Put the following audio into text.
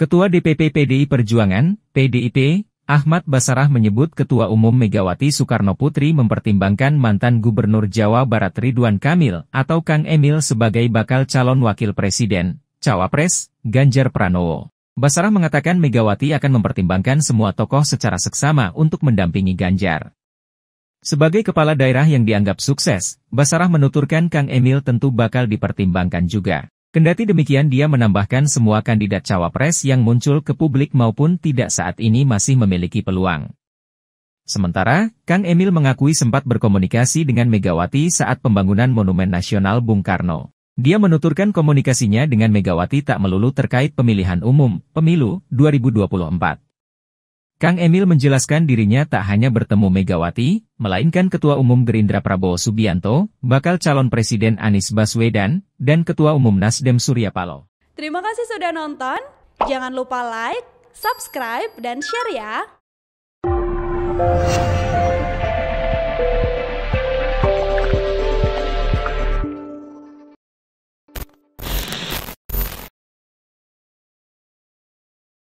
Ketua DPP PDI Perjuangan, PDIP, Ahmad Basarah menyebut Ketua Umum Megawati Soekarno Putri mempertimbangkan mantan Gubernur Jawa Barat Ridwan Kamil atau Kang Emil sebagai bakal calon wakil presiden, Cawapres, Ganjar Pranowo. Basarah mengatakan Megawati akan mempertimbangkan semua tokoh secara seksama untuk mendampingi Ganjar. Sebagai kepala daerah yang dianggap sukses, Basarah menuturkan Kang Emil tentu bakal dipertimbangkan juga. Kendati demikian dia menambahkan semua kandidat cawapres yang muncul ke publik maupun tidak saat ini masih memiliki peluang. Sementara, Kang Emil mengakui sempat berkomunikasi dengan Megawati saat pembangunan Monumen Nasional Bung Karno. Dia menuturkan komunikasinya dengan Megawati tak melulu terkait pemilihan umum, pemilu, 2024. Kang Emil menjelaskan dirinya tak hanya bertemu Megawati, melainkan Ketua Umum Gerindra Prabowo Subianto, bakal calon Presiden Anies Baswedan, dan Ketua Umum Nasdem Surya Paloh. Terima kasih sudah nonton, jangan lupa like, subscribe, dan share ya!